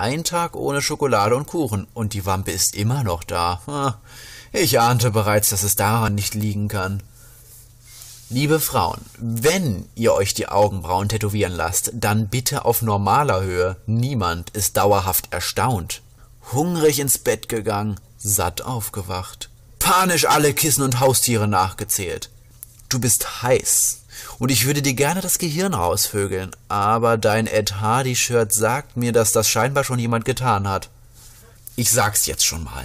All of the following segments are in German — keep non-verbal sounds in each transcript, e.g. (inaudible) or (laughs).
Ein Tag ohne Schokolade und Kuchen, und die Wampe ist immer noch da. Ich ahnte bereits, dass es daran nicht liegen kann. Liebe Frauen, wenn ihr euch die Augenbrauen tätowieren lasst, dann bitte auf normaler Höhe. Niemand ist dauerhaft erstaunt. Hungrig ins Bett gegangen, satt aufgewacht. Panisch alle Kissen und Haustiere nachgezählt. Du bist heiß. Und ich würde dir gerne das Gehirn rausvögeln, aber dein Ed Hardy-Shirt sagt mir, dass das scheinbar schon jemand getan hat. Ich sag's jetzt schon mal.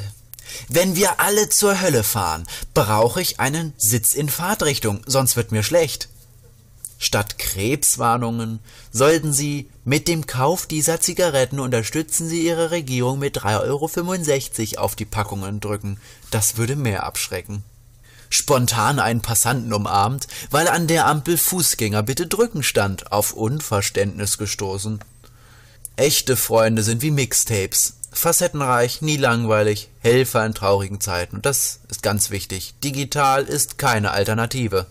Wenn wir alle zur Hölle fahren, brauche ich einen Sitz in Fahrtrichtung, sonst wird mir schlecht. Statt Krebswarnungen sollten Sie mit dem Kauf dieser Zigaretten unterstützen Sie Ihre Regierung mit 3,65 Euro auf die Packungen drücken. Das würde mehr abschrecken spontan einen Passanten umarmt, weil an der Ampel Fußgänger bitte drücken stand, auf Unverständnis gestoßen. Echte Freunde sind wie Mixtapes. Facettenreich, nie langweilig, Helfer in traurigen Zeiten. Und das ist ganz wichtig. Digital ist keine Alternative.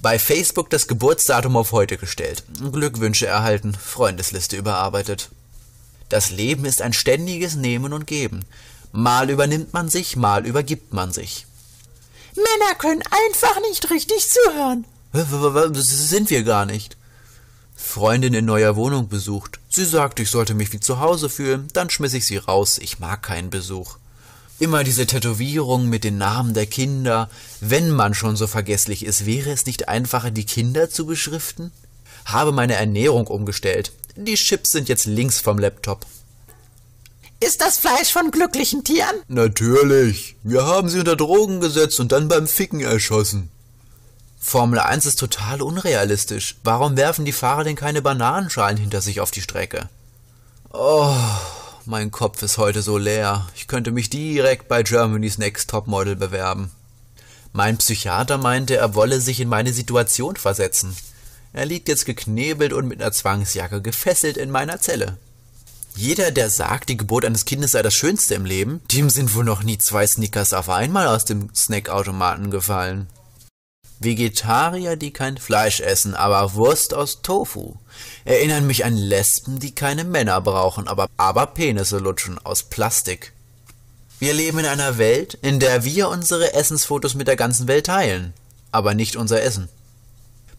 Bei Facebook das Geburtsdatum auf heute gestellt. Glückwünsche erhalten, Freundesliste überarbeitet. Das Leben ist ein ständiges Nehmen und Geben. Mal übernimmt man sich, mal übergibt man sich. Männer können einfach nicht richtig zuhören. Das sind wir gar nicht. Freundin in neuer Wohnung besucht. Sie sagt, ich sollte mich wie zu Hause fühlen, dann schmiss ich sie raus, ich mag keinen Besuch. Immer diese Tätowierungen mit den Namen der Kinder. Wenn man schon so vergesslich ist, wäre es nicht einfacher, die Kinder zu beschriften? Habe meine Ernährung umgestellt. Die Chips sind jetzt links vom Laptop. Ist das Fleisch von glücklichen Tieren? Natürlich. Wir haben sie unter Drogen gesetzt und dann beim Ficken erschossen. Formel 1 ist total unrealistisch. Warum werfen die Fahrer denn keine Bananenschalen hinter sich auf die Strecke? Oh, mein Kopf ist heute so leer. Ich könnte mich direkt bei Germany's Next Topmodel bewerben. Mein Psychiater meinte, er wolle sich in meine Situation versetzen. Er liegt jetzt geknebelt und mit einer Zwangsjacke gefesselt in meiner Zelle. Jeder, der sagt, die Geburt eines Kindes sei das Schönste im Leben, dem sind wohl noch nie zwei Snickers auf einmal aus dem Snackautomaten gefallen. Vegetarier, die kein Fleisch essen, aber Wurst aus Tofu. Erinnern mich an Lesben, die keine Männer brauchen, aber, aber Penisse lutschen aus Plastik. Wir leben in einer Welt, in der wir unsere Essensfotos mit der ganzen Welt teilen, aber nicht unser Essen.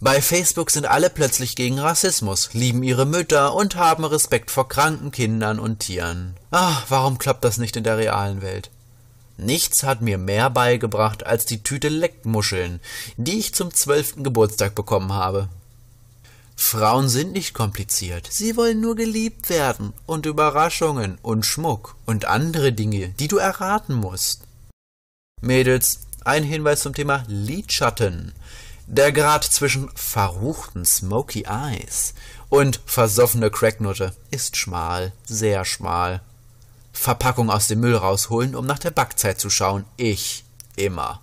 Bei Facebook sind alle plötzlich gegen Rassismus, lieben ihre Mütter und haben Respekt vor kranken Kindern und Tieren. Ach, warum klappt das nicht in der realen Welt? Nichts hat mir mehr beigebracht als die Tüte Leckmuscheln, die ich zum zwölften Geburtstag bekommen habe. Frauen sind nicht kompliziert, sie wollen nur geliebt werden und Überraschungen und Schmuck und andere Dinge, die du erraten musst. Mädels, ein Hinweis zum Thema Lidschatten. Der Grad zwischen verruchten Smoky Eyes und versoffene Cracknote ist schmal, sehr schmal. Verpackung aus dem Müll rausholen, um nach der Backzeit zu schauen. Ich immer.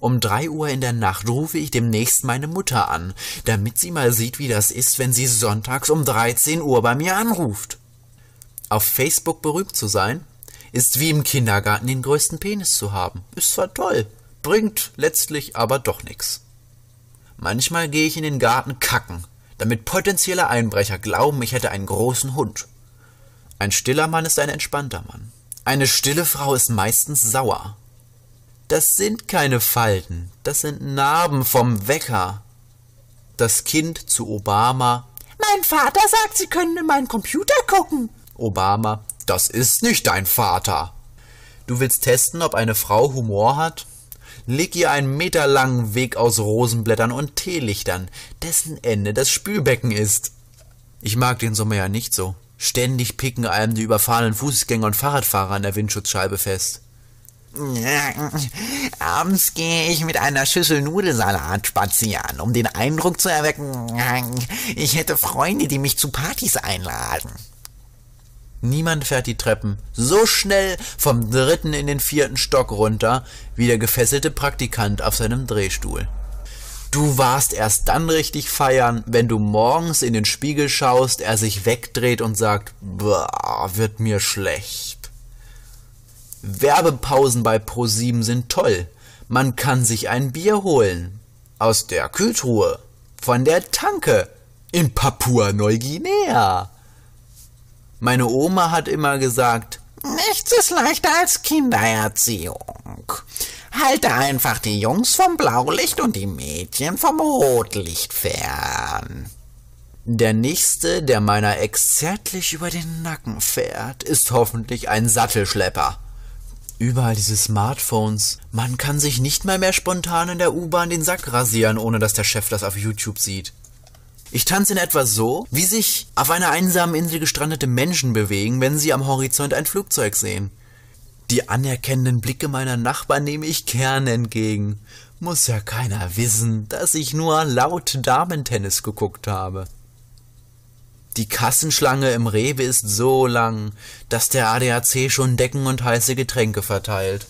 Um drei Uhr in der Nacht rufe ich demnächst meine Mutter an, damit sie mal sieht, wie das ist, wenn sie sonntags um 13 Uhr bei mir anruft. Auf Facebook berühmt zu sein, ist wie im Kindergarten den größten Penis zu haben. Ist zwar toll, bringt letztlich aber doch nichts. Manchmal gehe ich in den Garten kacken, damit potenzielle Einbrecher glauben, ich hätte einen großen Hund. Ein stiller Mann ist ein entspannter Mann. Eine stille Frau ist meistens sauer. Das sind keine Falten, das sind Narben vom Wecker. Das Kind zu Obama. Mein Vater sagt, Sie können in meinen Computer gucken. Obama. Das ist nicht dein Vater. Du willst testen, ob eine Frau Humor hat? Leg ihr einen meterlangen Weg aus Rosenblättern und Teelichtern, dessen Ende das Spülbecken ist. Ich mag den Sommer ja nicht so. Ständig picken einem die überfahrenen Fußgänger und Fahrradfahrer an der Windschutzscheibe fest. (laughs) Abends gehe ich mit einer Schüssel Nudelsalat spazieren, um den Eindruck zu erwecken, ich hätte Freunde, die mich zu Partys einladen. Niemand fährt die Treppen so schnell vom dritten in den vierten Stock runter wie der gefesselte Praktikant auf seinem Drehstuhl. Du warst erst dann richtig feiern, wenn du morgens in den Spiegel schaust, er sich wegdreht und sagt, Bah, wird mir schlecht. Werbepausen bei ProSieben sind toll. Man kann sich ein Bier holen. Aus der Kühltruhe. Von der Tanke. In Papua-Neuguinea. Meine Oma hat immer gesagt, nichts ist leichter als Kindererziehung. Halte einfach die Jungs vom Blaulicht und die Mädchen vom Rotlicht fern. Der nächste, der meiner Ex zärtlich über den Nacken fährt, ist hoffentlich ein Sattelschlepper. Überall diese Smartphones. Man kann sich nicht mal mehr spontan in der U-Bahn den Sack rasieren, ohne dass der Chef das auf YouTube sieht. Ich tanze in etwa so, wie sich auf einer einsamen Insel gestrandete Menschen bewegen, wenn sie am Horizont ein Flugzeug sehen. Die anerkennenden Blicke meiner Nachbarn nehme ich gern entgegen. Muss ja keiner wissen, dass ich nur laut Damentennis geguckt habe. Die Kassenschlange im Rewe ist so lang, dass der ADAC schon Decken und heiße Getränke verteilt.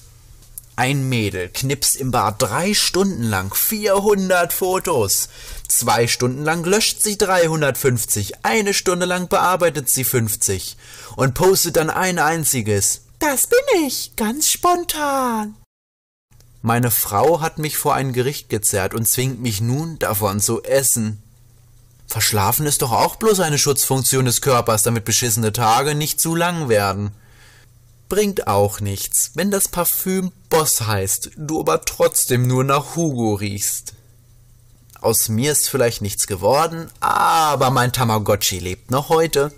Ein Mädel knipst im Bad drei Stunden lang 400 Fotos. Zwei Stunden lang löscht sie 350, eine Stunde lang bearbeitet sie 50 und postet dann ein einziges. Das bin ich, ganz spontan. Meine Frau hat mich vor ein Gericht gezerrt und zwingt mich nun davon zu essen. Verschlafen ist doch auch bloß eine Schutzfunktion des Körpers, damit beschissene Tage nicht zu lang werden. Bringt auch nichts, wenn das Parfüm Boss heißt, du aber trotzdem nur nach Hugo riechst. Aus mir ist vielleicht nichts geworden, aber mein Tamagotchi lebt noch heute.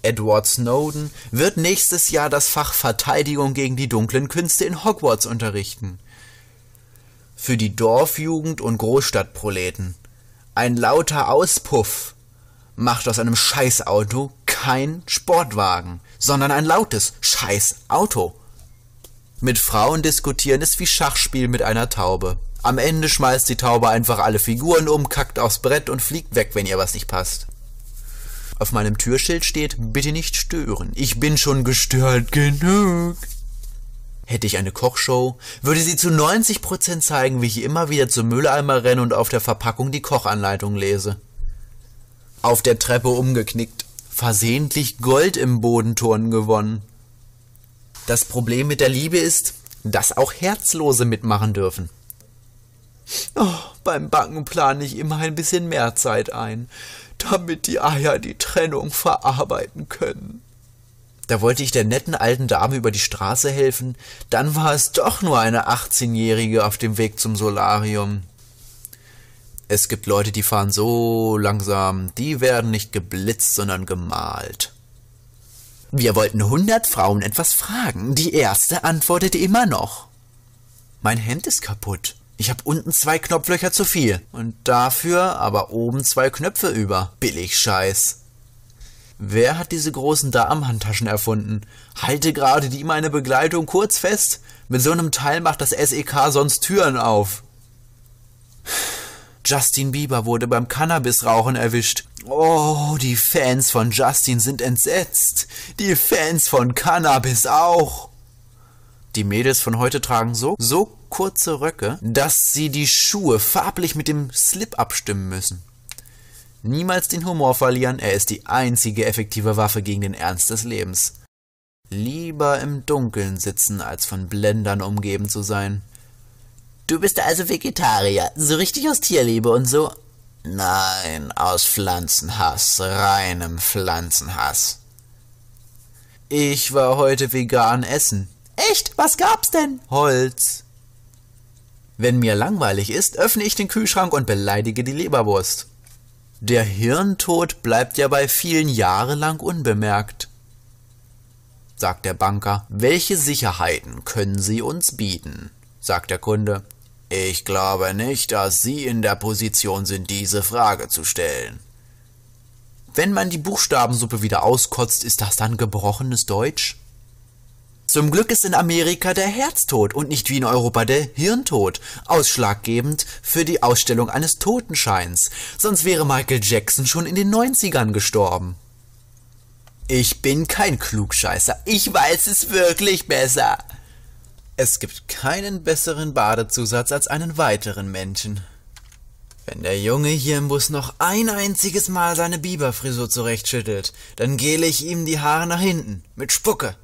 Edward Snowden wird nächstes Jahr das Fach Verteidigung gegen die dunklen Künste in Hogwarts unterrichten. Für die Dorfjugend und Großstadtproleten. Ein lauter Auspuff macht aus einem Scheißauto kein Sportwagen, sondern ein lautes Scheißauto. Mit Frauen diskutieren ist wie Schachspiel mit einer Taube. Am Ende schmeißt die Taube einfach alle Figuren um, kackt aufs Brett und fliegt weg, wenn ihr was nicht passt. Auf meinem Türschild steht, bitte nicht stören. Ich bin schon gestört genug. Hätte ich eine Kochshow, würde sie zu 90% zeigen, wie ich immer wieder zum Mülleimer renne und auf der Verpackung die Kochanleitung lese auf der Treppe umgeknickt, versehentlich Gold im Bodenturnen gewonnen. Das Problem mit der Liebe ist, dass auch Herzlose mitmachen dürfen. Oh, beim Backen plane ich immer ein bisschen mehr Zeit ein, damit die Eier die Trennung verarbeiten können. Da wollte ich der netten alten Dame über die Straße helfen, dann war es doch nur eine 18-Jährige auf dem Weg zum Solarium. Es gibt Leute, die fahren so langsam, die werden nicht geblitzt, sondern gemalt. Wir wollten hundert Frauen etwas fragen. Die erste antwortete immer noch. Mein Hemd ist kaputt. Ich habe unten zwei Knopflöcher zu viel und dafür aber oben zwei Knöpfe über. Billig Scheiß. Wer hat diese großen Damenhandtaschen erfunden? Halte gerade die meine Begleitung kurz fest. Mit so einem Teil macht das SEK sonst Türen auf. Justin Bieber wurde beim Cannabisrauchen erwischt. Oh, die Fans von Justin sind entsetzt. Die Fans von Cannabis auch. Die Mädels von heute tragen so, so kurze Röcke, dass sie die Schuhe farblich mit dem Slip abstimmen müssen. Niemals den Humor verlieren, er ist die einzige effektive Waffe gegen den Ernst des Lebens. Lieber im Dunkeln sitzen, als von Blendern umgeben zu sein. Du bist also Vegetarier, so richtig aus Tierliebe und so? Nein, aus Pflanzenhass, reinem Pflanzenhass. Ich war heute vegan essen. Echt? Was gab's denn? Holz. Wenn mir langweilig ist, öffne ich den Kühlschrank und beleidige die Leberwurst. Der Hirntod bleibt ja bei vielen jahrelang unbemerkt, sagt der Banker. Welche Sicherheiten können Sie uns bieten? sagt der Kunde. Ich glaube nicht, dass Sie in der Position sind, diese Frage zu stellen. Wenn man die Buchstabensuppe wieder auskotzt, ist das dann gebrochenes Deutsch? Zum Glück ist in Amerika der Herztod und nicht wie in Europa der Hirntod ausschlaggebend für die Ausstellung eines Totenscheins, sonst wäre Michael Jackson schon in den 90ern gestorben. Ich bin kein Klugscheißer, ich weiß es wirklich besser. Es gibt keinen besseren Badezusatz als einen weiteren Menschen. Wenn der Junge hier im Bus noch ein einziges Mal seine Biberfrisur zurechtschüttelt, dann gehle ich ihm die Haare nach hinten, mit Spucke.